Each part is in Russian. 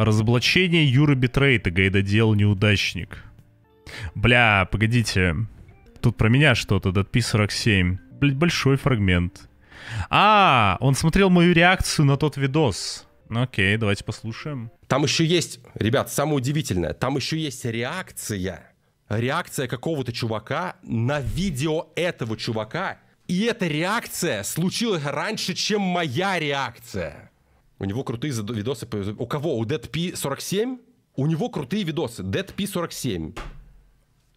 Разоблачение Юры Битрейта, гайдодел неудачник. Бля, погодите. Тут про меня что-то, DatP47. Блять, большой фрагмент. А, он смотрел мою реакцию на тот видос. Ну, окей, давайте послушаем. Там еще есть, ребят, самое удивительное, там еще есть реакция. Реакция какого-то чувака на видео этого чувака. И эта реакция случилась раньше, чем моя реакция. У него крутые видосы. У кого? У Dead P47? У него крутые видосы. Dead P47.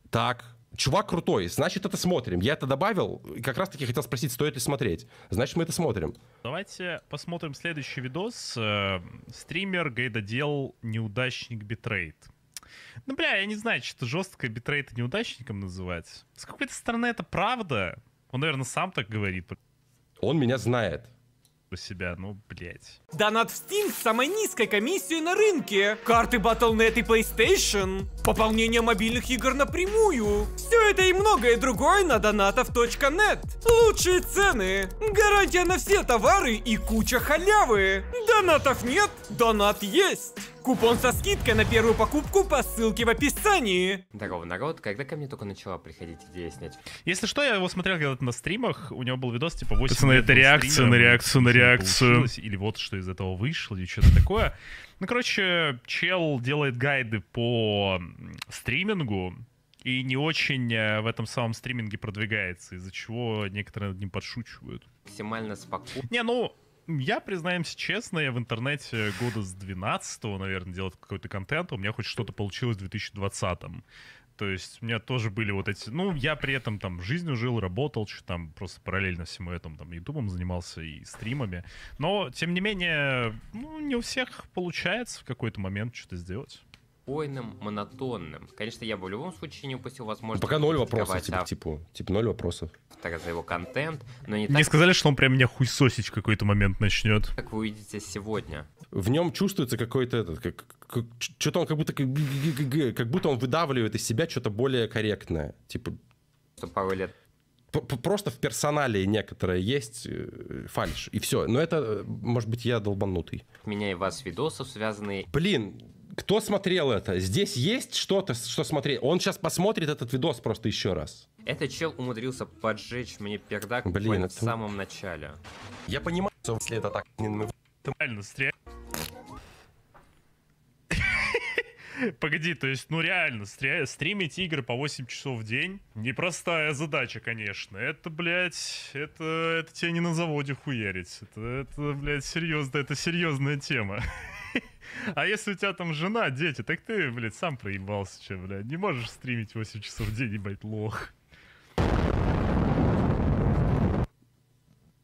Так, чувак крутой, значит, это смотрим. Я это добавил, как раз-таки хотел спросить, стоит ли смотреть. Значит, мы это смотрим. Давайте посмотрим следующий видос. Э, стример, гайдодел, неудачник, битрейт. Ну, бля, я не знаю, что жестко битрейт неудачником называть. С какой-то стороны это правда. Он, наверное, сам так говорит. Он меня знает у себя, ну, блять. Донат в Steam с самой низкой комиссией на рынке. Карты Battle.net и PlayStation. Пополнение мобильных игр напрямую. Все это и многое другое на донатов.нет. Лучшие цены. Гарантия на все товары и куча халявы. Донатов нет, донат есть. Купон со скидкой на первую покупку по ссылке в описании. Здорово, народ. Когда ко мне только начала приходить идея снять? Если что, я его смотрел где то на стримах. У него был видос типа 8 Пацаны, это реакция на реакцию на реакцию. Или вот что из этого вышло, или что-то такое. Ну, короче, чел делает гайды по стримингу и не очень э, в этом самом стриминге продвигается, из-за чего некоторые над ним подшучивают. Максимально спокойно. Не, ну, я, признаемся честно, я в интернете года с 12 наверное, делал какой-то контент, у меня хоть что-то получилось в 2020 то есть у меня тоже были вот эти... Ну, я при этом там жизнью жил, работал, что там просто параллельно всему этому там ютубом занимался и стримами. Но, тем не менее, ну, не у всех получается в какой-то момент что-то сделать спокойным, монотонным. Конечно, я бы в любом случае не упустил возможность... Пока ноль вопросов, типа, а... типа, типа ноль вопросов. Так, за его контент, но не Мне так... сказали, что он прям меня хуй сосить какой-то момент начнет. Как вы увидите сегодня. В нем чувствуется какой-то этот, как, как, что-то он как будто, как, будто он выдавливает из себя что-то более корректное. Типа... Что пару лет просто в персонале некоторое есть э, фальш, и все. Но это, э, может быть, я долбанутый. Меня и вас видосов связанные... Блин, кто смотрел это? Здесь есть что-то, что смотреть? Он сейчас посмотрит этот видос просто еще раз. Этот чел умудрился поджечь мне пердак Блин, это... в самом начале. Я понимаю, что если это так... Ты реально стрель... Погоди, то есть, ну реально, стримить игры по 8 часов в день непростая задача, конечно. Это, блядь, это, это тебе не на заводе хуярить. Это, это блядь, серьезно, это серьезная тема. А если у тебя там жена, дети, так ты, блядь, сам проебался, че, блядь. Не можешь стримить 8 часов в день, ебать, лох.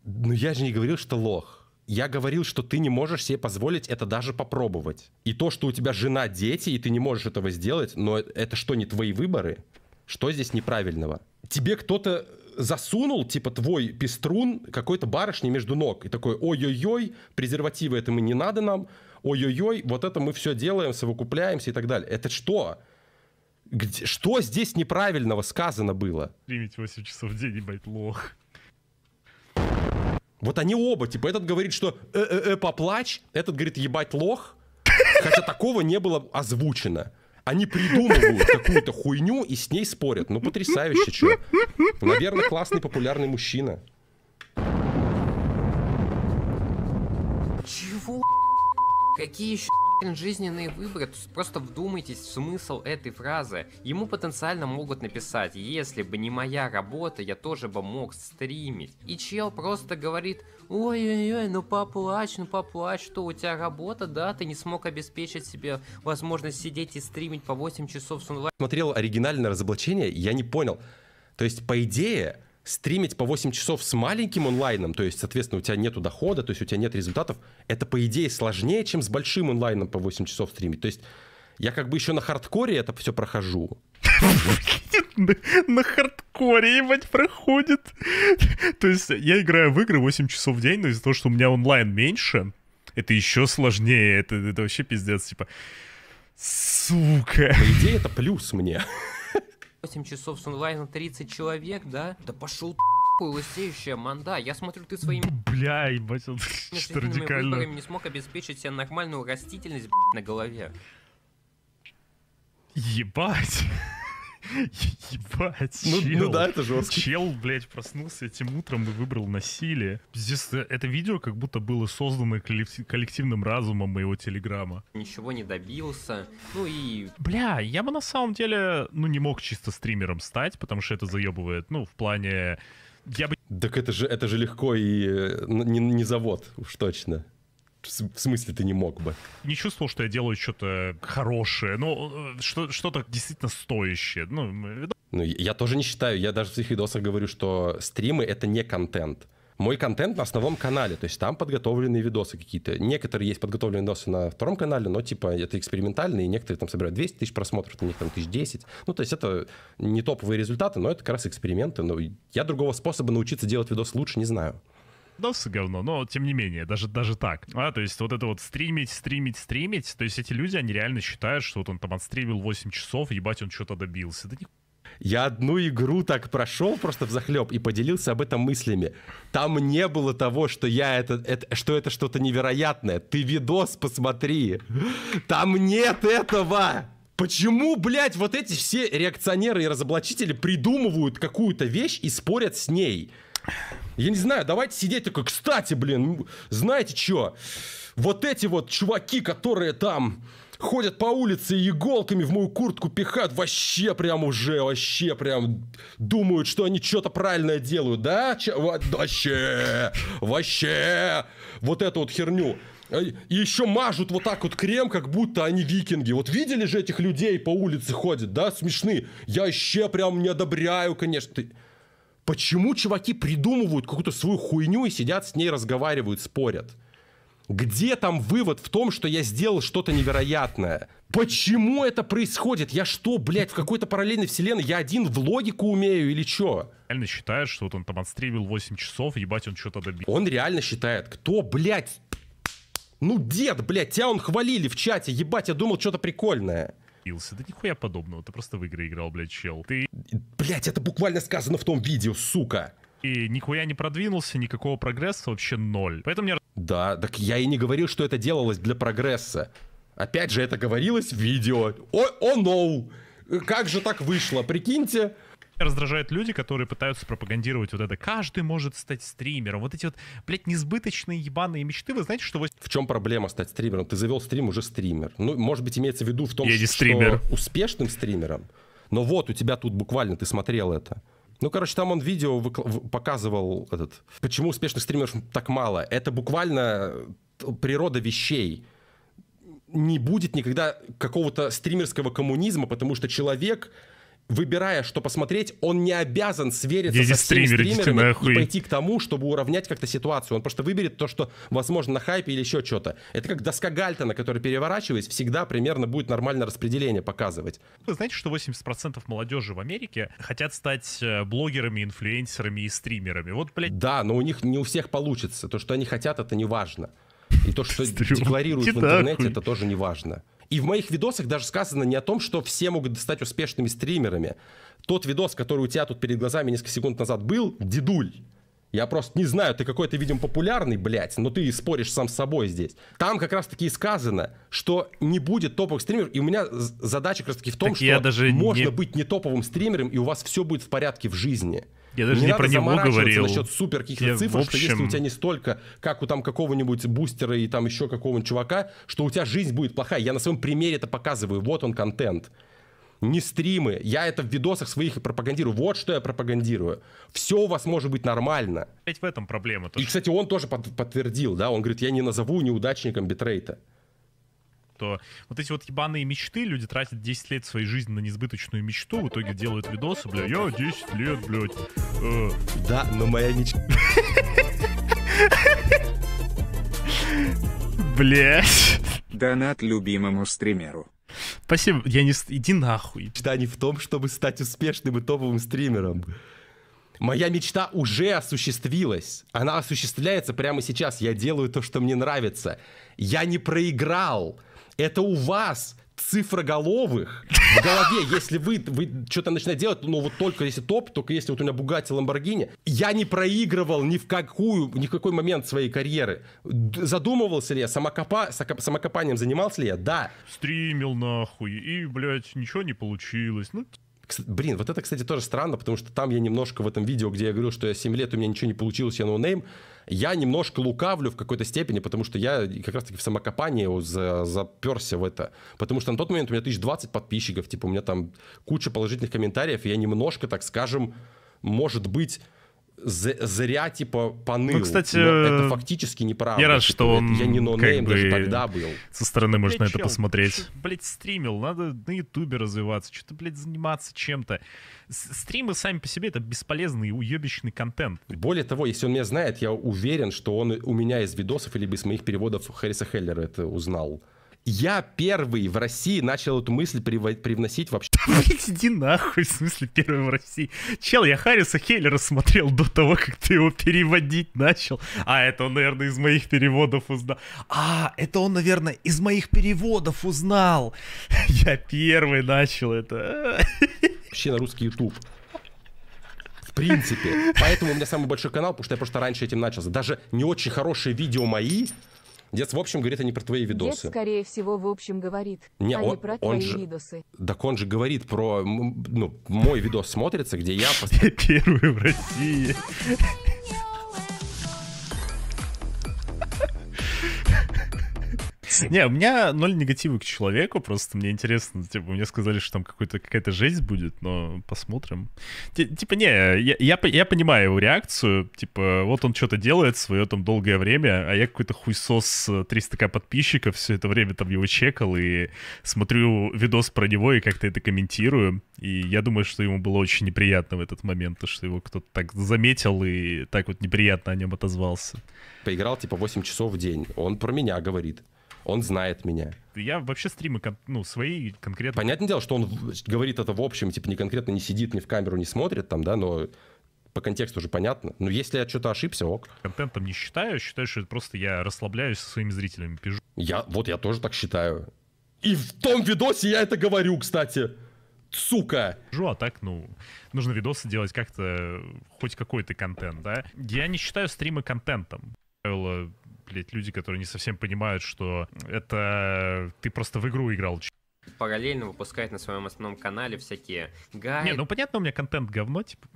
Ну я же не говорил, что лох. Я говорил, что ты не можешь себе позволить это даже попробовать. И то, что у тебя жена, дети, и ты не можешь этого сделать, но это что, не твои выборы? Что здесь неправильного? Тебе кто-то засунул, типа, твой пеструн какой-то барышни между ног. И такой, ой-ой-ой, презервативы это мы не надо нам, ой-ой-ой, вот это мы все делаем, совокупляемся и так далее. Это что? Где, что здесь неправильного сказано было? Примите 8 часов в день, ебать, лох. Вот они оба, типа, этот говорит, что э-э-э, поплачь, этот говорит, ебать, лох. Хотя такого не было озвучено. Они придумывают какую-то хуйню и с ней спорят. Ну, потрясающе, что. Наверное, классный, популярный мужчина. Чего? Какие еще жизненные выборы? Просто вдумайтесь в смысл этой фразы. Ему потенциально могут написать, если бы не моя работа, я тоже бы мог стримить. И чел просто говорит, ой-ой-ой, ну поплачь, ну поплачь, что у тебя работа, да, ты не смог обеспечить себе возможность сидеть и стримить по 8 часов с онлайн. Смотрел оригинальное разоблачение, я не понял. То есть, по идее, стримить по 8 часов с маленьким онлайном, то есть, соответственно, у тебя нет дохода, то есть у тебя нет результатов, это, по идее, сложнее, чем с большим онлайном по 8 часов стримить. То есть я как бы еще на хардкоре это все прохожу. На хардкоре, ебать, проходит. То есть я играю в игры 8 часов в день, но из-за того, что у меня онлайн меньше, это еще сложнее, это, это вообще пиздец, типа... Сука. По идее, это плюс мне. 8 часов с онлайна 30 человек, да? Да пошел такой лысеющая манда. Я смотрю, ты своими... Бля, ебать, он что радикально. не смог обеспечить себе нормальную растительность, на голове. Ебать. Ебать, ну, ну чел. ну да, это жестко. Чел, блядь, проснулся этим утром и выбрал насилие. Здесь э, это видео как будто было создано коллективным разумом моего телеграма. Ничего не добился. Ну и... Бля, я бы на самом деле, ну не мог чисто стримером стать, потому что это заебывает. Ну, в плане... Я бы... Так это же, это же легко и э, не, не завод, уж точно в смысле ты не мог бы? Не чувствовал, что я делаю что-то хорошее, ну, э, что-то действительно стоящее. Ну, ну, я тоже не считаю, я даже в своих видосах говорю, что стримы — это не контент. Мой контент на основном канале, то есть там подготовленные видосы какие-то. Некоторые есть подготовленные видосы на втором канале, но типа это экспериментальные, некоторые там собирают 200 тысяч просмотров, на них там 1010. Ну, то есть это не топовые результаты, но это как раз эксперименты. Но ну, я другого способа научиться делать видос лучше не знаю видос говно, но тем не менее, даже, даже так. А, то есть вот это вот стримить, стримить, стримить, то есть эти люди, они реально считают, что вот он там отстримил 8 часов, ебать, он что-то добился. Да не я одну игру так прошел просто в захлеб и поделился об этом мыслями. Там не было того, что я это, это что это что-то невероятное. Ты видос посмотри. Там нет этого. Почему, блядь, вот эти все реакционеры и разоблачители придумывают какую-то вещь и спорят с ней? Я не знаю, давайте сидеть такой, кстати, блин, ну, знаете что? Вот эти вот чуваки, которые там ходят по улице и иголками в мою куртку пихают, вообще прям уже, вообще прям думают, что они что-то правильное делают, да? Че, вообще, вообще, вот эту вот херню. Э, и еще мажут вот так вот крем, как будто они викинги. Вот видели же этих людей по улице ходят, да, смешны. Я вообще прям не одобряю, конечно. Почему чуваки придумывают какую-то свою хуйню и сидят с ней, разговаривают, спорят? Где там вывод в том, что я сделал что-то невероятное? Почему это происходит? Я что, блядь, в какой-то параллельной вселенной? Я один в логику умею или что? Реально считает, что вот он там отстрелил 8 часов, ебать, он что-то добил. Он реально считает, кто, блядь, ну, дед, блядь, тебя он хвалили в чате, ебать, я думал, что-то прикольное бился. Да нихуя подобного, ты просто в игры играл, блядь, чел. Ты... Блядь, это буквально сказано в том видео, сука! И нихуя не продвинулся, никакого прогресса вообще ноль. Поэтому мне... Да, так я и не говорил, что это делалось для прогресса. Опять же, это говорилось в видео. О, о, oh, ноу! Как же так вышло, прикиньте? раздражают люди, которые пытаются пропагандировать вот это. Каждый может стать стримером. Вот эти вот, блядь, несбыточные ебаные мечты. Вы знаете, что... Вы... В чем проблема стать стримером? Ты завел стрим, уже стример. Ну, может быть, имеется в виду в том, Я не стример. что успешным стримером. Но вот у тебя тут буквально, ты смотрел это. Ну, короче, там он видео выкла- показывал этот. Почему успешных стримеров так мало? Это буквально э, природа вещей не будет никогда какого-то стримерского коммунизма, потому что человек выбирая, что посмотреть, он не обязан свериться Иди со всеми стример, стримерами и пойти к тому, чтобы уравнять как-то ситуацию. Он просто выберет то, что, возможно, на хайпе или еще что-то. Это как доска Гальтона, которая переворачиваясь, всегда примерно будет нормальное распределение показывать. Вы знаете, что 80% молодежи в Америке хотят стать э, блогерами, инфлюенсерами и стримерами? Вот, блядь. Да, но у них не у всех получится. То, что они хотят, это не важно. И то, что декларируют в интернете, это тоже не важно. И в моих видосах даже сказано не о том, что все могут стать успешными стримерами. Тот видос, который у тебя тут перед глазами несколько секунд назад был, дедуль. Я просто не знаю, ты какой-то, видимо, популярный, блядь, но ты споришь сам с собой здесь. Там как раз-таки и сказано, что не будет топовых стримеров, и у меня задача как раз-таки в том, так что даже можно не... быть не топовым стримером, и у вас все будет в порядке в жизни. Я даже не, не про него говорил. насчет супер каких-то цифр, общем... что если у тебя не столько, как у там какого-нибудь бустера и там еще какого-нибудь чувака, что у тебя жизнь будет плохая. Я на своем примере это показываю. Вот он контент. Не стримы. Я это в видосах своих и пропагандирую. Вот что я пропагандирую. Все у вас может быть нормально. Ведь в этом проблема. То, и, кстати, он тоже под подтвердил, да, он говорит, я не назову неудачником битрейта что вот эти вот ебаные мечты, люди тратят 10 лет своей жизни на несбыточную мечту, в итоге делают видосы, бля, я 10 лет, блядь. Э. Да, но моя мечта... Блять. Донат любимому стримеру. Спасибо, я не... Иди нахуй. Мечта не в том, чтобы стать успешным и топовым стримером. Моя мечта уже осуществилась. Она осуществляется прямо сейчас. Я делаю то, что мне нравится. Я не проиграл. Это у вас цифроголовых в голове, если вы, вы что-то начинаете делать, но ну, вот только если топ, только если вот у меня Бугатти, Ламборгини, я не проигрывал ни в какую, ни в какой момент своей карьеры. Задумывался ли я, самокопа, самокопанием занимался ли я? Да. Стримил нахуй, и, блядь, ничего не получилось. Ну, Блин, вот это, кстати, тоже странно, потому что там я немножко в этом видео, где я говорил, что я 7 лет, у меня ничего не получилось, я ноунейм, no я немножко лукавлю в какой-то степени, потому что я как раз-таки в самокопании за, заперся в это. Потому что на тот момент у меня 1020 подписчиков, типа у меня там куча положительных комментариев, и я немножко, так скажем, может быть, зря, типа, поныл. Ну, кстати, это фактически неправда. Я рад, типа, что он... Я не как даже бы тогда был. Со стороны блядь, можно чел, это посмотреть. Что, блядь, стримил, надо на ютубе развиваться, что-то, блядь, заниматься чем-то. Стримы сами по себе это бесполезный и уебищный контент. Более того, если он меня знает, я уверен, что он у меня из видосов или из моих переводов Харриса Хеллера это узнал. Я первый в России начал эту мысль привносить вообще. Иди нахуй, в смысле первый в России. Чел, я Харриса Хейлера смотрел до того, как ты его переводить начал. А, это он, наверное, из моих переводов узнал. А, это он, наверное, из моих переводов узнал. Я первый начал это. Вообще на русский YouTube. В принципе. Поэтому у меня самый большой канал, потому что я просто раньше этим начался. Даже не очень хорошие видео мои Дед, в общем, говорит, а про твои видосы. Дед, скорее всего, в общем, говорит, не, а он, не про он твои же, видосы. Так он же говорит про... Ну, мой видос смотрится, где я... Первый в России. Не, у меня ноль негатива к человеку, просто мне интересно, типа, мне сказали, что там какая-то жесть будет, но посмотрим. Типа, не, я, я, понимаю его реакцию, типа, вот он что-то делает свое там долгое время, а я какой-то хуйсос 300к подписчиков все это время там его чекал и смотрю видос про него и как-то это комментирую, и я думаю, что ему было очень неприятно в этот момент, то, что его кто-то так заметил и так вот неприятно о нем отозвался. Поиграл, типа, 8 часов в день, он про меня говорит он знает меня. Я вообще стримы, ну, свои конкретно... Понятное дело, что он говорит это в общем, типа, не конкретно не сидит, не в камеру не смотрит там, да, но по контексту уже понятно. Но если я что-то ошибся, ок. Контентом не считаю, считаю, что это просто я расслабляюсь со своими зрителями, пижу. Я, вот я тоже так считаю. И в том видосе я это говорю, кстати. Сука! Жу, а так, ну, нужно видосы делать как-то, хоть какой-то контент, да? Я не считаю стримы контентом блядь, люди, которые не совсем понимают, что это ты просто в игру играл, параллельно выпускает на своем основном канале всякие гайды. Не, ну понятно, у меня контент говно, типа.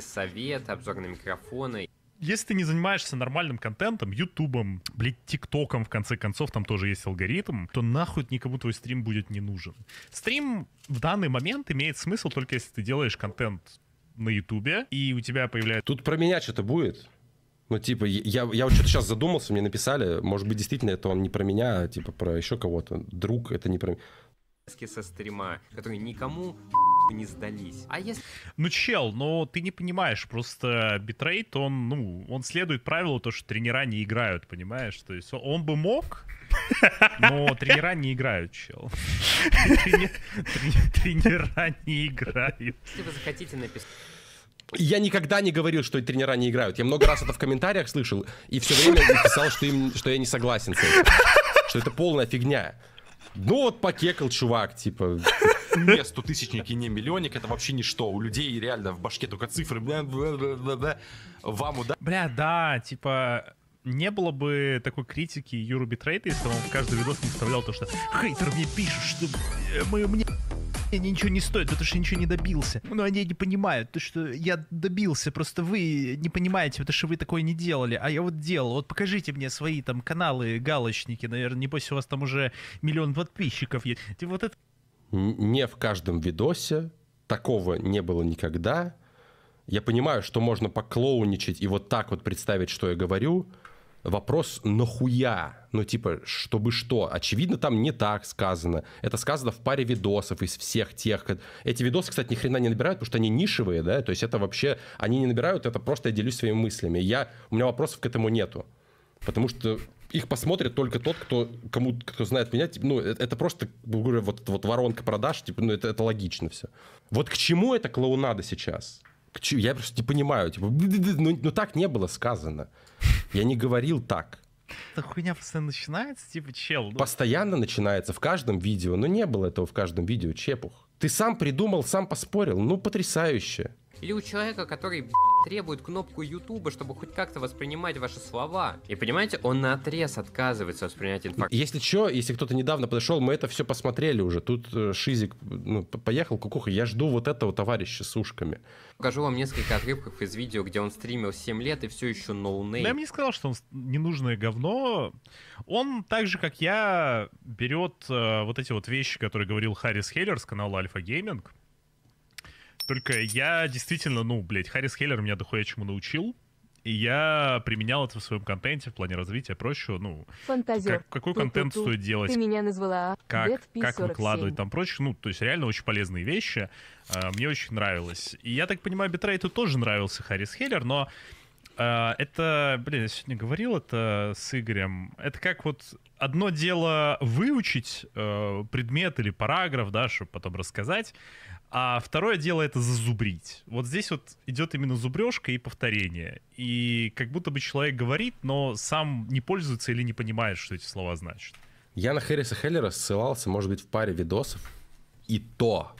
Совет, обзор на микрофоны. Если ты не занимаешься нормальным контентом, ютубом, блядь, тиктоком, в конце концов, там тоже есть алгоритм, то нахуй никому твой стрим будет не нужен. Стрим в данный момент имеет смысл только если ты делаешь контент на ютубе, и у тебя появляется... Тут про меня что-то будет? Ну, типа, я, я вот что-то сейчас задумался, мне написали, может быть, действительно, это он не про меня, а типа про еще кого-то. Друг, это не про меня со стрима, которые никому не сдались. А если... Ну, чел, но ты не понимаешь, просто битрейт, он, ну, он следует правилу то, что тренера не играют, понимаешь? То есть он бы мог, но тренера не играют, чел. Тренера не играют. Если вы захотите написать я никогда не говорил, что тренера не играют. Я много раз это в комментариях слышал и все время писал, что, им, что я не согласен с этим. Что это полная фигня. Ну вот покекал чувак, типа... Не стотысячник и не миллионник, это вообще ничто. У людей реально в башке только цифры. Бля, бля, бля, бля, бля. Вам удар... Бля, да, типа не было бы такой критики Юру Битрейта, если бы он в каждый видос не вставлял то, что хейтер мне пишет, что э, мы, мне... Они ничего не стоит, потому что ничего не добился. Но ну, они не понимают, то, что я добился, просто вы не понимаете, потому что вы такое не делали, а я вот делал. Вот покажите мне свои там каналы, галочники, наверное, небось у вас там уже миллион подписчиков есть. И типа вот это... Не в каждом видосе, такого не было никогда. Я понимаю, что можно поклоуничать и вот так вот представить, что я говорю, вопрос нахуя? Ну, типа, чтобы что? Очевидно, там не так сказано. Это сказано в паре видосов из всех тех. Эти видосы, кстати, ни хрена не набирают, потому что они нишевые, да? То есть это вообще... Они не набирают, это просто я делюсь своими мыслями. Я... У меня вопросов к этому нету. Потому что их посмотрит только тот, кто, кому, кто знает меня. Типа, ну, это, это просто, говорю, вот, вот воронка продаж, типа, ну, это, это логично все. Вот к чему эта клоунада сейчас? Я просто не понимаю. Типа, ну, ну так не было сказано. Я не говорил так. Эта хуйня постоянно начинается, типа чел. Ну... Постоянно начинается в каждом видео, но не было этого в каждом видео, чепух. Ты сам придумал, сам поспорил, ну потрясающе. Или у человека, который требует кнопку Ютуба, чтобы хоть как-то воспринимать ваши слова. И понимаете, он на отрез отказывается воспринять информацию. Если что, если кто-то недавно подошел, мы это все посмотрели уже. Тут э, Шизик ну, поехал, кукуха, я жду вот этого товарища с ушками. Покажу вам несколько отрывков из видео, где он стримил 7 лет и все еще ноунейм. No я бы не сказал, что он ненужное говно. Он так же, как я, берет э, вот эти вот вещи, которые говорил Харрис Хеллер с канала Альфа Гейминг. Только я действительно, ну, блядь, Харрис Хеллер меня дохуя чему научил. И я применял это в своем контенте в плане развития прочего, ну, Как, какой Ту -ту -ту. контент стоит делать, ты меня назвала как, как выкладывать там прочее, ну, то есть реально очень полезные вещи, а, мне очень нравилось. И я так понимаю, Битрейту тоже нравился Харрис Хеллер, но а, это, блин, я сегодня говорил это с Игорем, это как вот одно дело выучить э, предмет или параграф, да, чтобы потом рассказать, а второе дело это зазубрить. Вот здесь вот идет именно зубрежка и повторение. И как будто бы человек говорит, но сам не пользуется или не понимает, что эти слова значат. Я на Хэрриса Хеллера ссылался, может быть, в паре видосов. И то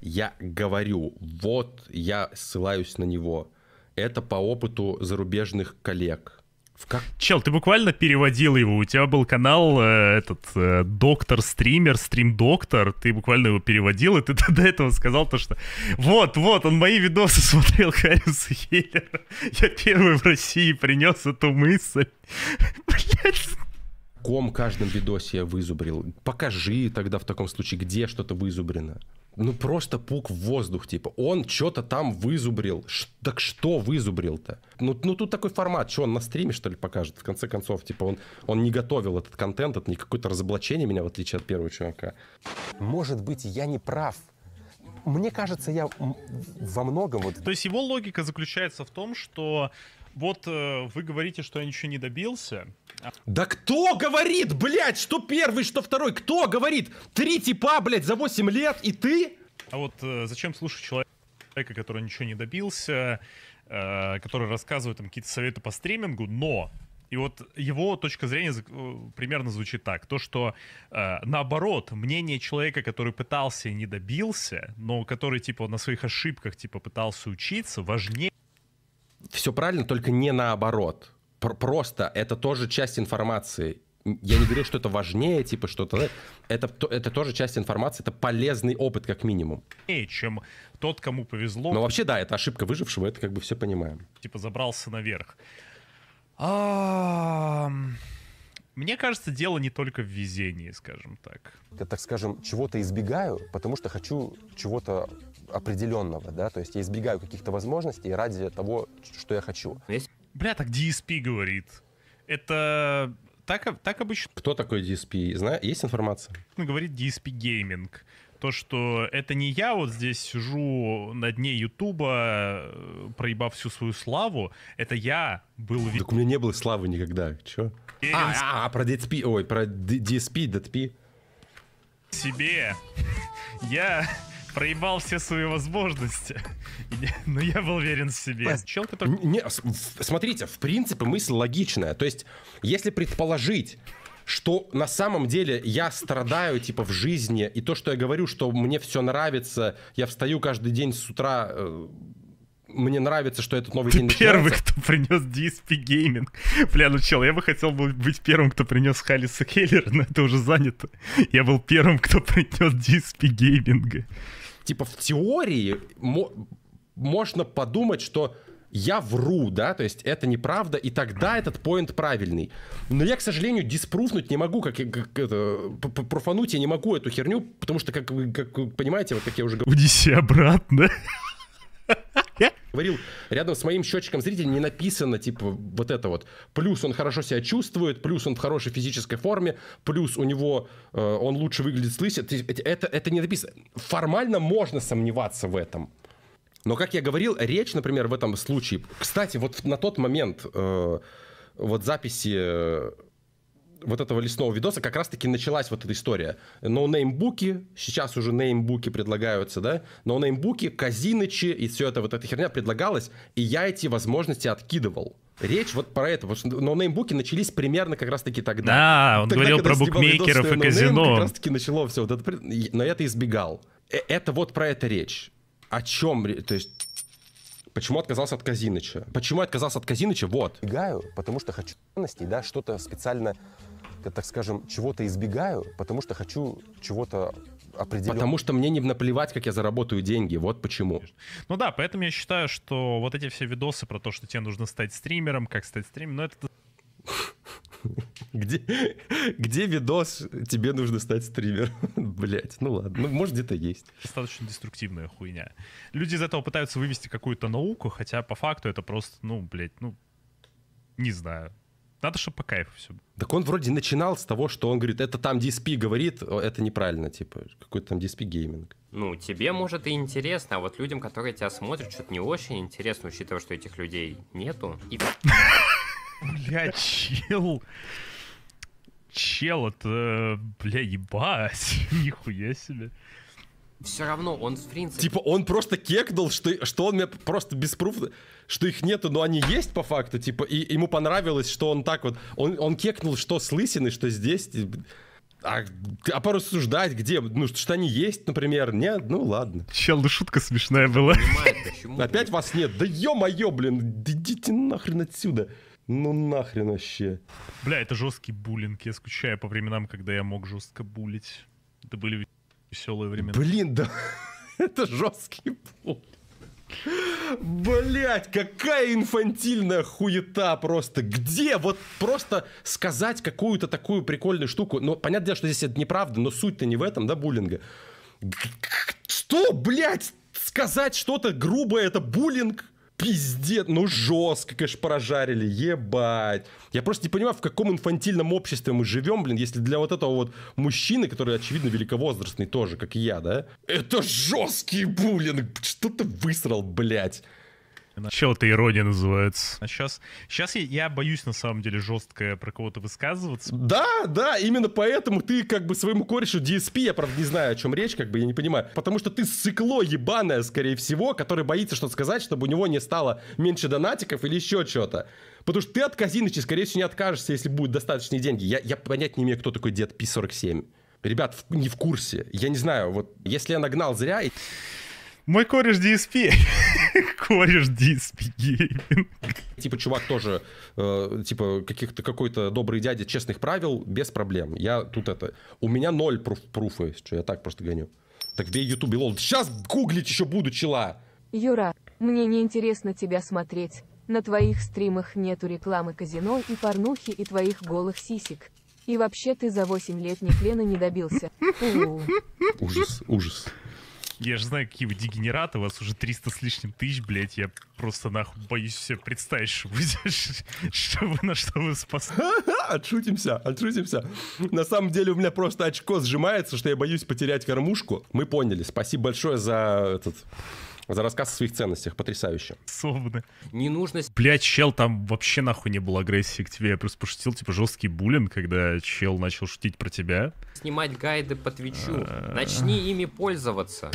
я говорю, вот я ссылаюсь на него. Это по опыту зарубежных коллег. Как? Чел, ты буквально переводил его. У тебя был канал э, этот э, доктор стример, стрим доктор. Ты буквально его переводил, и ты до этого сказал то, что вот, вот, он мои видосы смотрел Харрис Хиллера. Я первый в России принес эту мысль. Блять, каком каждом видосе я вызубрил. Покажи тогда в таком случае, где что-то вызубрено. Ну просто пук в воздух, типа. Он что-то там вызубрил. Ш- так что вызубрил-то? Ну, ну тут такой формат, что он на стриме, что ли, покажет? В конце концов, типа, он, он не готовил этот контент, это не какое-то разоблачение меня, в отличие от первого чувака. Может быть, я не прав, мне кажется, я во многом вот... То есть его логика заключается в том, что вот э, вы говорите, что я ничего не добился. Да кто говорит, блядь, что первый, что второй? Кто говорит? Три типа, блядь, за 8 лет, и ты? А вот э, зачем слушать человека, который ничего не добился, э, который рассказывает там какие-то советы по стримингу, но и вот его точка зрения примерно звучит так. То, что э, наоборот, мнение человека, который пытался и не добился, но который типа на своих ошибках типа пытался учиться, важнее все правильно, только не наоборот. Просто это тоже часть информации. Я не говорю, что это важнее, типа что-то. Это, это тоже часть информации, это полезный опыт, как минимум. И Чем тот, кому повезло. Но ну, вообще, да, это ошибка выжившего, это как бы все понимаем. Типа забрался наверх. Мне кажется, дело не только в везении, скажем так. Я, так скажем, чего-то избегаю, потому что хочу чего-то определенного, да, то есть я избегаю каких-то возможностей ради того, что я хочу. Бля, так DSP говорит. Это так, так обычно. Кто такой DSP? Знаю, Есть информация? Ну, говорит DSP Gaming то, что это не я вот здесь сижу на дне Ютуба, э, проебав всю свою славу, это я был... Так у меня не было славы никогда, чё? Я э, а, инсп... а, а, про DSP, ой, про DSP, DSP. Себе. Я проебал все свои возможности. Но ну, я был уверен в себе. Чел, который... Не, смотрите, в принципе, мысль логичная. То есть, если предположить, что на самом деле я страдаю, типа, в жизни, и то, что я говорю, что мне все нравится, я встаю каждый день с утра э, мне нравится, что этот новый Ты день первый, начинается. кто принес DSP Gaming. Бля, ну чел, я бы хотел быть первым, кто принес Халиса Келлера, но это уже занято. Я был первым, кто принес DSP Gaming. Типа в теории мо- можно подумать, что я вру, да, то есть это неправда, и тогда этот поинт правильный. Но я, к сожалению, диспруфнуть не могу, как, как это, профануть я не могу эту херню, потому что, как вы понимаете, вот как я уже говорил... Унеси обратно. Говорил, рядом с моим счетчиком зрителя не написано, типа, вот это вот. Плюс он хорошо себя чувствует, плюс он в хорошей физической форме, плюс у него э, он лучше выглядит слышит. это, это не написано. Формально можно сомневаться в этом. Но, как я говорил, речь, например, в этом случае... Кстати, вот на тот момент э, вот записи э, вот этого лесного видоса как раз-таки началась вот эта история. Ноунеймбуки, сейчас уже неймбуки предлагаются, да? Ноунеймбуки, казиночи и все это, вот эта херня предлагалась, и я эти возможности откидывал. Речь вот про это, потому что ноунеймбуки начались примерно как раз-таки тогда. Да, он тогда, говорил про букмекеров видос, и казино. Как раз-таки начало все вот это, но я это избегал. Э, это вот про это речь о чем, то есть Почему отказался от Казиныча? Почему отказался от Казиныча? Вот. Избегаю, потому что хочу да, что-то специально, так скажем, чего-то избегаю, потому что хочу чего-то определенного. Потому что мне не наплевать, как я заработаю деньги. Вот почему. Ну да, поэтому я считаю, что вот эти все видосы про то, что тебе нужно стать стримером, как стать стримером, ну это Где, где видос «Тебе нужно стать стримером?» Блять, ну ладно. Ну, может, где-то есть. Достаточно деструктивная хуйня. Люди из этого пытаются вывести какую-то науку, хотя по факту это просто, ну, блять, ну, не знаю. Надо, чтобы по кайфу все. Так он вроде начинал с того, что он говорит, это там DSP говорит, это неправильно, типа, какой-то там DSP гейминг. Ну, тебе, может, и интересно, а вот людям, которые тебя смотрят, что-то не очень интересно, учитывая, что этих людей нету. И... Бля, чел. Чел, это, бля, ебать. Нихуя себе. Все равно он в принципе... Типа он просто кекнул, что, что он мне просто без пруф, Что их нету, но они есть по факту. Типа и ему понравилось, что он так вот... Он, он кекнул, что с лысиной, что здесь... Типа, а, а порассуждать, где? Ну, что, что они есть, например? Нет? Ну, ладно. Чел, ну шутка смешная была. Понимаю, Опять вас нет? Да ё-моё, блин, идите нахрен отсюда. Ну нахрен вообще. Бля, это жесткий буллинг. Я скучаю по временам, когда я мог жестко булить. Это были веселые времена. Блин, да. Это жесткий буллинг. Блять, какая инфантильная хуета просто. Где вот просто сказать какую-то такую прикольную штуку? Ну, понятное дело, что здесь это неправда, но суть-то не в этом, да, буллинга? Что, блядь, сказать что-то грубое, это буллинг? Пиздец, ну жестко, конечно, прожарили, ебать. Я просто не понимаю, в каком инфантильном обществе мы живем, блин, если для вот этого вот мужчины, который, очевидно, великовозрастный тоже, как и я, да? Это жесткий буллинг, что ты высрал, блядь. Начало это ирония называется. А сейчас, сейчас я, я боюсь на самом деле жестко про кого-то высказываться. Да, да, именно поэтому ты как бы своему корешу DSP, я правда не знаю, о чем речь, как бы я не понимаю, потому что ты сыкло ебаное, скорее всего, который боится что-то сказать, чтобы у него не стало меньше донатиков или еще что-то. Потому что ты от казиночки, скорее всего, не откажешься, если будут достаточные деньги. Я, я понять не имею, кто такой дед Пи-47. Ребят, в, не в курсе. Я не знаю, вот если я нагнал зря... И... Мой кореш DSP. кореш DSP гейминг. Типа чувак тоже, э, типа каких-то какой-то добрый дядя честных правил, без проблем. Я тут это... У меня ноль пруф пруфы, что я так просто гоню. Так где YouTube лол? Сейчас гуглить еще буду, чела. Юра, мне не интересно тебя смотреть. На твоих стримах нету рекламы казино и порнухи и твоих голых сисек. И вообще ты за 8 лет ни хрена не добился. Ужас, ужас. Я же знаю, какие вы дегенераты, у вас уже 300 с лишним тысяч, блядь, я просто нахуй боюсь себе представить, что вы, что вы на что вы спасли. Отшутимся, отшутимся. На самом деле у меня просто очко сжимается, что я боюсь потерять кормушку. Мы поняли, спасибо большое за этот за рассказ о своих ценностях. Потрясающе. Словно. Не нужно... Блять, чел, там вообще нахуй не было агрессии к тебе. Я просто пошутил, типа, жесткий буллинг, когда чел начал шутить про тебя. Снимать гайды по Твичу. А. Начни ими пользоваться.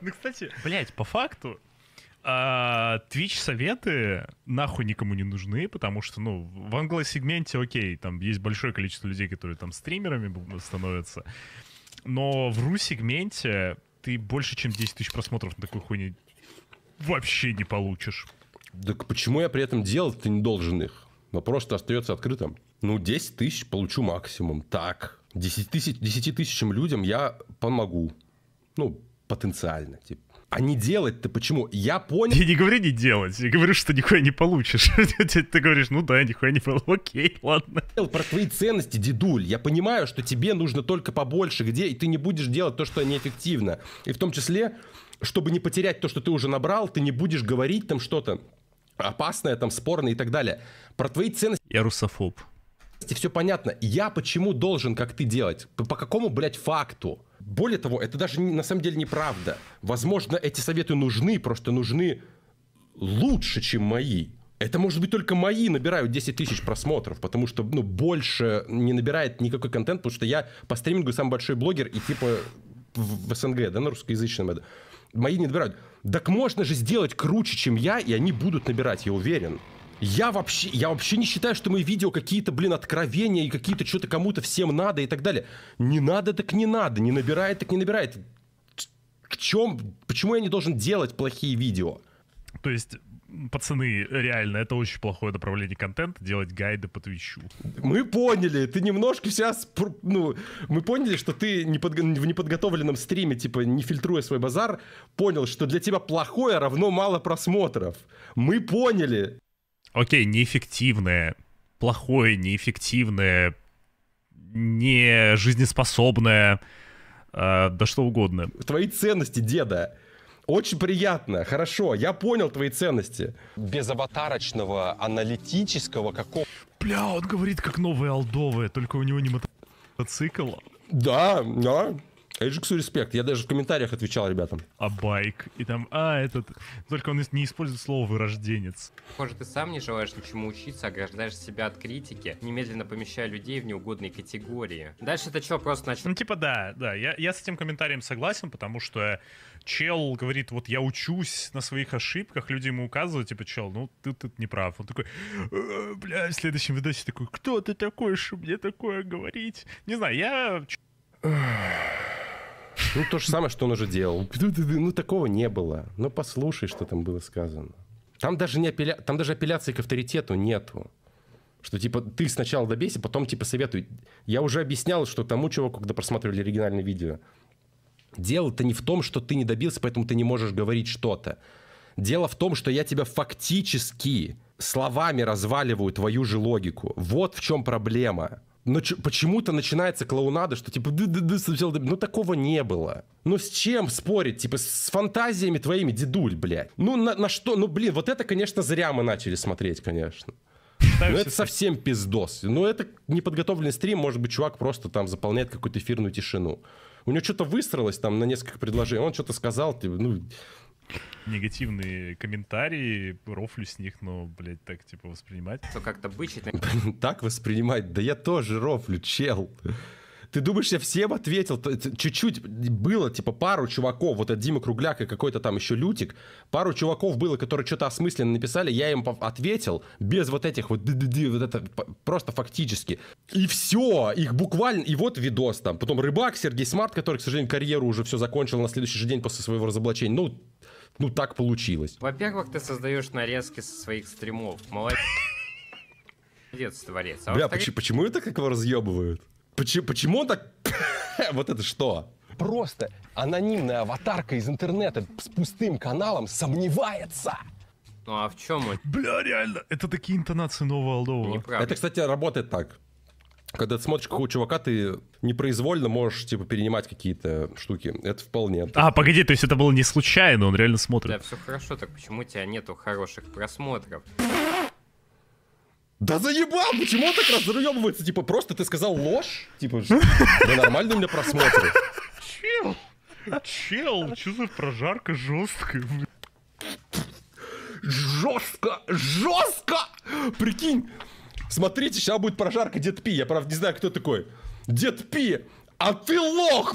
Ну, кстати, блять, по факту, Twitch а, советы нахуй никому не нужны, потому что, ну, в англосегменте, окей, там есть большое количество людей, которые там стримерами становятся, но в ру-сегменте ты больше, чем 10 тысяч просмотров на такой хуйне вообще не получишь. Так почему я при этом делать ты не должен их? Вопрос-то остается открытым. Ну, 10 тысяч получу максимум. Так, 10 тысяч, 10 тысячам людям я помогу. Ну, потенциально, типа. А не делать-то почему? Я понял... Я не говорю не делать, я говорю, что нихуя не получишь. Ты говоришь, ну да, нихуя не получишь, окей, ладно. Про твои ценности, дедуль. Я понимаю, что тебе нужно только побольше где, и ты не будешь делать то, что неэффективно. И в том числе, чтобы не потерять то, что ты уже набрал, ты не будешь говорить там что-то опасное, там спорное и так далее. Про твои ценности... Я русофоб. Все понятно. Я почему должен, как ты делать? По какому, блядь, факту? Более того, это даже на самом деле неправда. Возможно, эти советы нужны, просто нужны лучше, чем мои. Это, может быть, только мои набирают 10 тысяч просмотров, потому что, ну, больше не набирает никакой контент, потому что я по стримингу самый большой блогер и, типа, в СНГ, да, на русскоязычном это. Мои не набирают. Так можно же сделать круче, чем я, и они будут набирать, я уверен. Я вообще, я вообще не считаю, что мои видео какие-то, блин, откровения и какие-то что-то кому-то всем надо и так далее. Не надо, так не надо. Не набирает, так не набирает. К чем, почему я не должен делать плохие видео? То есть пацаны, реально, это очень плохое направление контента, делать гайды по Твичу. Мы поняли, ты немножко сейчас, ну, мы поняли, что ты не под, в неподготовленном стриме, типа, не фильтруя свой базар, понял, что для тебя плохое равно мало просмотров. Мы поняли окей, неэффективное, плохое, неэффективное, не жизнеспособное, э, да что угодно. Твои ценности, деда. Очень приятно, хорошо, я понял твои ценности. Без аватарочного, аналитического какого... Бля, он говорит как новые алдовые, только у него не мотоцикл. Да, да. Эджиксу респект. Я даже в комментариях отвечал ребятам. А байк? И там, а, этот... Только он не использует слово «вырожденец». Может, ты сам не желаешь ничему учиться, а ограждаешь себя от критики, немедленно помещая людей в неугодные категории. Дальше это что, просто начал... Ну, типа, да, да. Я, я с этим комментарием согласен, потому что чел говорит, вот я учусь на своих ошибках, люди ему указывают, типа, чел, ну, ты тут не прав. Он такой, «Э, бля, в следующем видосе такой, кто ты такой, что мне такое говорить? Не знаю, я... Ну, то же самое, что он уже делал. Ну, ну, такого не было. Но ну, послушай, что там было сказано. Там даже, не апелля... там даже апелляции к авторитету нету. Что типа ты сначала добейся, потом типа советуй. Я уже объяснял, что тому чуваку, когда просматривали оригинальное видео, дело-то не в том, что ты не добился, поэтому ты не можешь говорить что-то. Дело в том, что я тебя фактически словами разваливаю твою же логику. Вот в чем проблема но ну, почему-то начинается клоунада, что типа, ну такого не было. Ну с чем спорить? Типа с фантазиями твоими, дедуль, блядь. Ну на, на что? Ну блин, вот это, конечно, зря мы начали смотреть, конечно. Ну это совсем пиздос. Ну это неподготовленный стрим, может быть, чувак просто там заполняет какую-то эфирную тишину. У него что-то выстроилось там на несколько предложений, он что-то сказал, типа, ну, негативные комментарии, рофлю с них, но, блядь, так, типа, воспринимать. Что как-то бычить. Так воспринимать? Да я тоже рофлю, чел. Ты думаешь, я всем ответил? Чуть-чуть было, типа, пару чуваков, вот этот Дима Кругляк и какой-то там еще Лютик, пару чуваков было, которые что-то осмысленно написали, я им ответил без вот этих вот, вот это просто фактически. И все, их буквально, и вот видос там. Потом Рыбак, Сергей Смарт, который, к сожалению, карьеру уже все закончил на следующий же день после своего разоблачения. Ну, ну так получилось. Во-первых, ты создаешь нарезки со своих стримов. Молодец. творец. А Бля, почему, это как его разъебывают? Почему, он так... вот это что? Просто анонимная аватарка из интернета с пустым каналом сомневается. Ну а в чем он? Бля, реально, это такие интонации нового Алдова. Это, кстати, работает так когда ты смотришь какого чувака, ты непроизвольно можешь, типа, перенимать какие-то штуки. Это вполне. Так. А, погоди, то есть это было не случайно, он реально смотрит. Да, все хорошо, так почему у тебя нету хороших просмотров? Да заебал, почему он так разъебывается? Типа, просто ты сказал ложь? Типа, да нормально у меня просмотры. Чел, чел, что за прожарка жесткая, Жестко, жестко! Прикинь, Смотрите, сейчас будет прожарка Дед Пи. Я, правда, не знаю, кто такой. Дед Пи, а ты лох!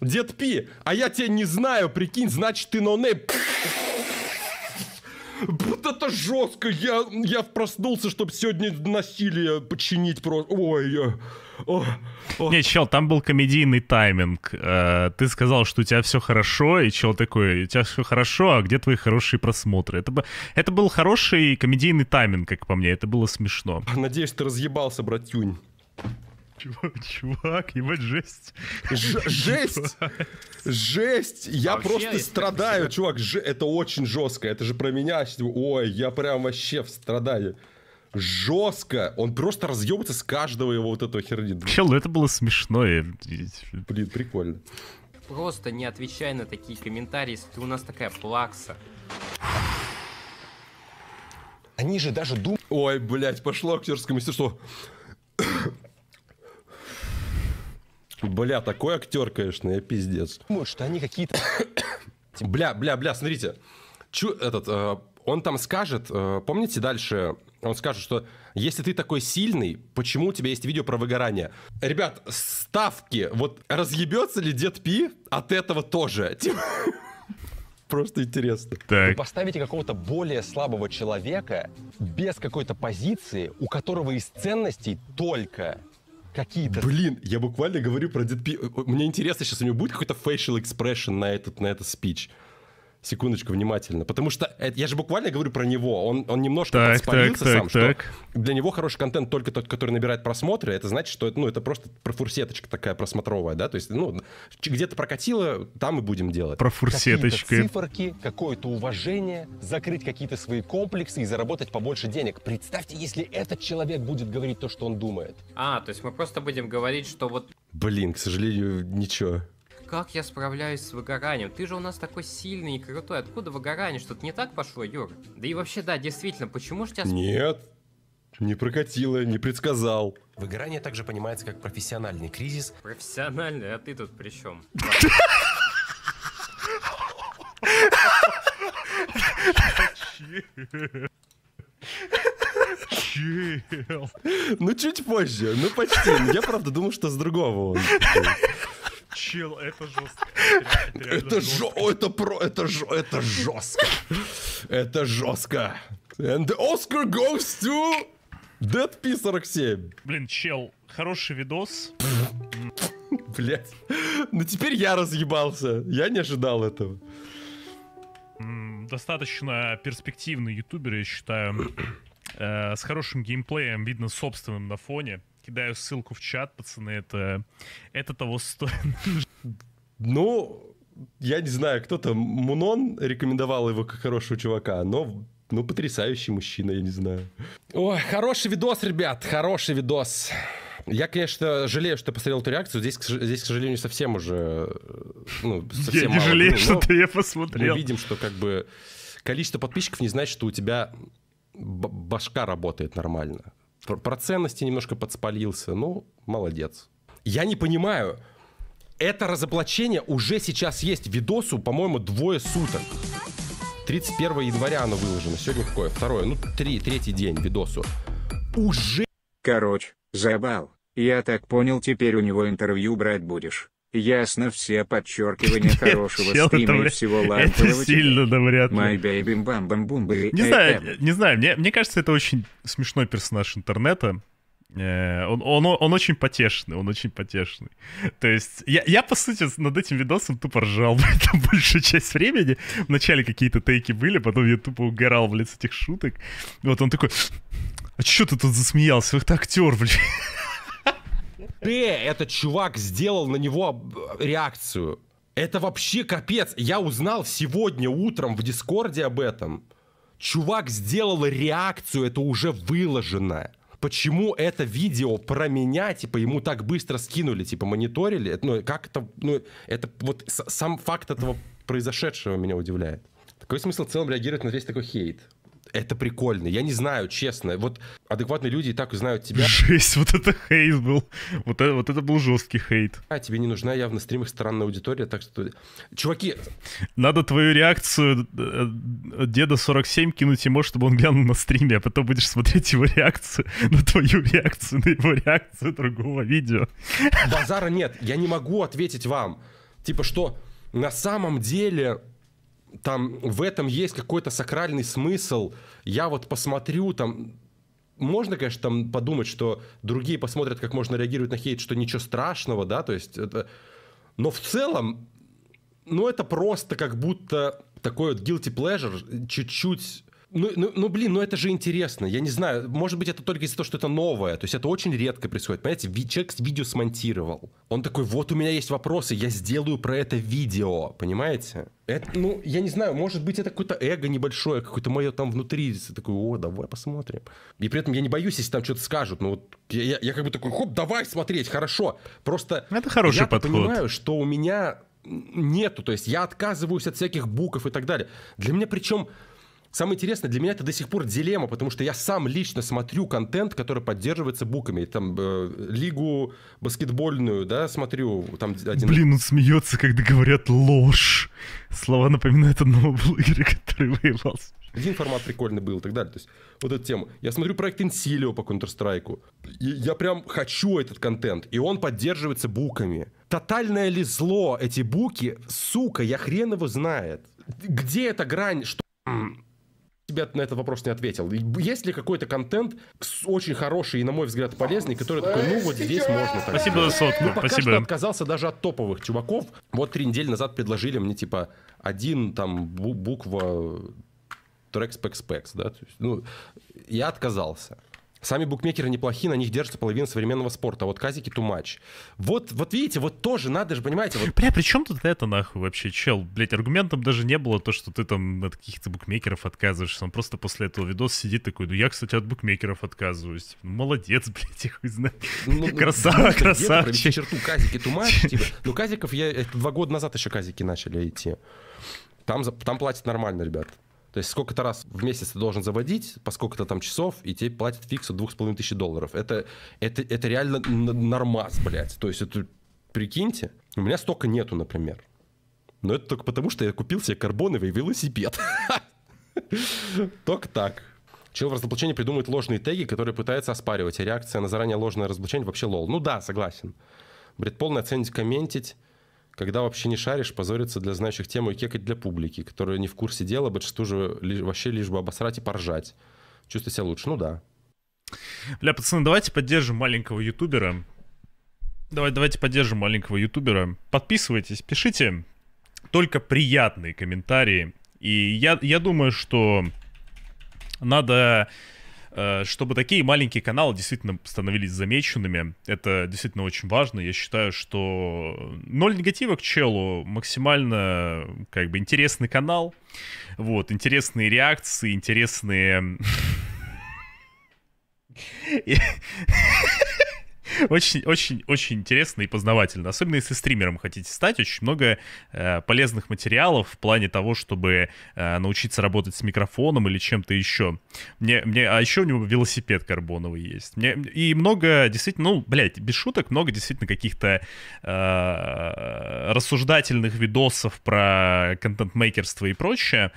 Дед Пи, а я тебя не знаю, прикинь, значит ты Ноне. Вот это жестко, я, я проснулся, чтобы сегодня насилие починить просто. Ой, я... О, о. Не, чел, там был комедийный тайминг. Э, ты сказал, что у тебя все хорошо, и чел такой, у тебя все хорошо, а где твои хорошие просмотры? Это, это был хороший комедийный тайминг, как по мне, это было смешно. Надеюсь, ты разъебался, братюнь. Чувак, чувак, ебать, жесть. Ж- жесть! Жесть! Я а просто страдаю, чувак. Ж- это очень жестко. Это же про меня. Ой, я прям вообще в страдании жестко. Он просто разъебается с каждого его вот этого херни. Чел, ну это было смешно. Блин, прикольно. Просто не отвечай на такие комментарии, если ты у нас такая плакса. Они же даже думают... Ой, блядь, пошло актерское мастерство. Бля, такой актер, конечно, я пиздец. Может, они какие-то... бля, бля, бля, смотрите. Чу этот, э, он там скажет, э, помните дальше, он скажет, что если ты такой сильный, почему у тебя есть видео про выгорание? Ребят, ставки, вот разъебется ли Дед Пи от этого тоже? Типа, просто интересно. Так. Вы поставите какого-то более слабого человека без какой-то позиции, у которого из ценностей только какие-то... Блин, я буквально говорю про Дед Пи. Мне интересно, сейчас у него будет какой-то facial expression на этот, на этот спич. Секундочку, внимательно. Потому что это, я же буквально говорю про него. Он, он немножко так, подспалился так, сам, так, что так. для него хороший контент только тот, который набирает просмотры. Это значит, что это, ну, это просто профурсеточка такая просмотровая, да? То есть, ну, где-то прокатило, там и будем делать. Профурсеточка. циферки, какое-то уважение, закрыть какие-то свои комплексы и заработать побольше денег. Представьте, если этот человек будет говорить то, что он думает. А, то есть мы просто будем говорить, что вот... Блин, к сожалению, ничего. Как я справляюсь с выгоранием? Ты же у нас такой сильный и крутой. Откуда выгорание? Что-то не так пошло, Юр? Да и вообще, да, действительно, почему же тебя... Нет, не прокатило, не предсказал. Выгорание также понимается как профессиональный кризис. Профессиональный? А ты тут при чем? Ну, чуть позже, ну почти. Я правда думал, что с другого он. Чел, это жестко. Это, это жестко. это про, это ж, это жестко. Это жестко. And the Oscar goes to Dead P47. Блин, чел, хороший видос. Блять. Ну теперь я разъебался. Я не ожидал этого. Достаточно перспективный ютубер, я считаю. Э, с хорошим геймплеем, видно собственным на фоне. Кидаю ссылку в чат, пацаны, это, это того стоит. Ну, я не знаю, кто-то Мунон рекомендовал его как хорошего чувака, но ну, потрясающий мужчина, я не знаю. Ой, хороший видос, ребят, хороший видос. Я, конечно, жалею, что посмотрел эту реакцию. Здесь, здесь к сожалению, совсем уже... Э, ну, совсем я не мало. жалею, ну, что ты ее посмотрел. Мы видим, что как бы количество подписчиков не значит, что у тебя башка работает нормально про, ценности немножко подспалился. Ну, молодец. Я не понимаю. Это разоблачение уже сейчас есть. Видосу, по-моему, двое суток. 31 января оно выложено. Сегодня какое? Второе. Ну, три, третий день видосу. Уже... Короче, забал. Я так понял, теперь у него интервью брать будешь. Ясно все подчеркивания хорошего стрима и всего лампового. Это сильно навряд My baby bam bam boom Не знаю, эм. не знаю. Мне, мне кажется, это очень смешной персонаж интернета. Э, он, он, он очень потешный, он очень потешный. То есть я, я, по сути, над этим видосом тупо ржал там большую часть времени. Вначале какие-то тейки были, потом я тупо угорал, в с этих шуток. Вот он такой, а чё ты тут засмеялся? Это актер, блядь. Т этот чувак сделал на него э, реакцию. Это вообще капец. Я узнал сегодня утром в Дискорде об этом. Чувак сделал реакцию, это уже выложено. Почему это видео про меня, типа, ему так быстро скинули, типа, мониторили? Ну, как это, ну, это вот сам факт этого произошедшего меня удивляет. Какой смысл в целом реагировать на весь такой хейт? это прикольно. Я не знаю, честно. Вот адекватные люди и так знают тебя. Жесть, вот это хейт был. Вот это, вот это был жесткий хейт. А тебе не нужна явно стримах странная аудитория, так что... Чуваки! Надо твою реакцию э, э, деда 47 кинуть ему, чтобы он глянул на стриме, а потом будешь смотреть его реакцию на твою реакцию, на его реакцию другого видео. Базара нет, я не могу ответить вам. Типа что, на самом деле там в этом есть какой-то сакральный смысл. Я вот посмотрю, там можно, конечно, там подумать, что другие посмотрят, как можно реагировать на хейт, что ничего страшного, да, то есть это... Но в целом, ну это просто как будто такой вот guilty pleasure, чуть-чуть ну, ну, ну, блин, ну это же интересно. Я не знаю, может быть, это только из-за того, что это новое. То есть это очень редко происходит. Понимаете, Ви человек видео смонтировал. Он такой, вот у меня есть вопросы, я сделаю про это видео. Понимаете? Это, ну, я не знаю, может быть, это какое-то эго небольшое, какое-то мое там внутри. такой, о, давай посмотрим. И при этом я не боюсь, если там что-то скажут. Ну, вот я, я, я как бы такой, хоп, давай смотреть, хорошо. Просто это хороший я подход. понимаю, что у меня нету, то есть я отказываюсь от всяких буков и так далее. Для меня причем Самое интересное, для меня это до сих пор дилемма, потому что я сам лично смотрю контент, который поддерживается буками. Там э, лигу баскетбольную, да, смотрю. Там один... Блин, он смеется, когда говорят ложь. Слова напоминают одного блогера, который воевался. Один формат прикольный был и так далее. То есть вот эта тема. Я смотрю проект Инсилио по Counter-Strike. Я прям хочу этот контент. И он поддерживается буками. Тотальное ли зло эти буки? Сука, я хрен его знает. Где эта грань, что тебя на этот вопрос не ответил. Есть ли какой-то контент очень хороший и, на мой взгляд, полезный, который такой, ну вот здесь можно. Так. Спасибо за сотку. Ну, пока Спасибо. что отказался даже от топовых чуваков. Вот три недели назад предложили мне, типа, один там буква Трекспекспекс, да? То есть, ну, я отказался. Сами букмекеры неплохие, на них держится половина современного спорта. вот казики too much. Вот, вот видите, вот тоже надо же, понимаете... Вот... Бля, при чем тут это нахуй вообще, чел? Блять, аргументом даже не было то, что ты там от каких-то букмекеров отказываешься. Он просто после этого видос сидит такой, ну я, кстати, от букмекеров отказываюсь. ну, молодец, блядь, я хуй знаю. красава, красава. черту казики too much, типа. Ну, казиков я... Два года назад еще казики начали идти. Там, там платят нормально, ребят. То есть сколько-то раз в месяц ты должен заводить, по сколько-то там часов, и тебе платят фикс от 2500 долларов. Это, это, это реально нормас, блядь. То есть это, прикиньте, у меня столько нету, например. Но это только потому, что я купил себе карбоновый велосипед. Только так. Чел в разоблачении придумывает ложные теги, которые пытаются оспаривать, а реакция на заранее ложное разоблачение вообще лол. Ну да, согласен. Бред полный оценить, комментить когда вообще не шаришь, позориться для знающих тему и кекать для публики, которая не в курсе дела, большинству же вообще лишь бы обосрать и поржать. Чувствую себя лучше. Ну да. Бля, пацаны, давайте поддержим маленького ютубера. Давай, давайте поддержим маленького ютубера. Подписывайтесь, пишите только приятные комментарии. И я, я думаю, что надо Э, чтобы такие маленькие каналы действительно становились замеченными, это действительно очень важно. Я считаю, что ноль негатива к челу, максимально как бы интересный канал, вот, интересные реакции, интересные... Очень, очень, очень интересно и познавательно. Особенно если стримером хотите стать, очень много э, полезных материалов в плане того, чтобы э, научиться работать с микрофоном или чем-то еще. Мне, мне, а еще у него велосипед карбоновый есть. Мне, и много действительно, ну, блядь, без шуток, много действительно каких-то э, рассуждательных видосов про контент-мейкерство и прочее.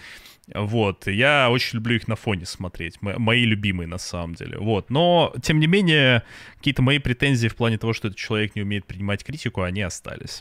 Вот, я очень люблю их на фоне смотреть, Мо- мои любимые на самом деле, вот. Но, тем не менее, какие-то мои претензии в плане того, что этот человек не умеет принимать критику, они остались.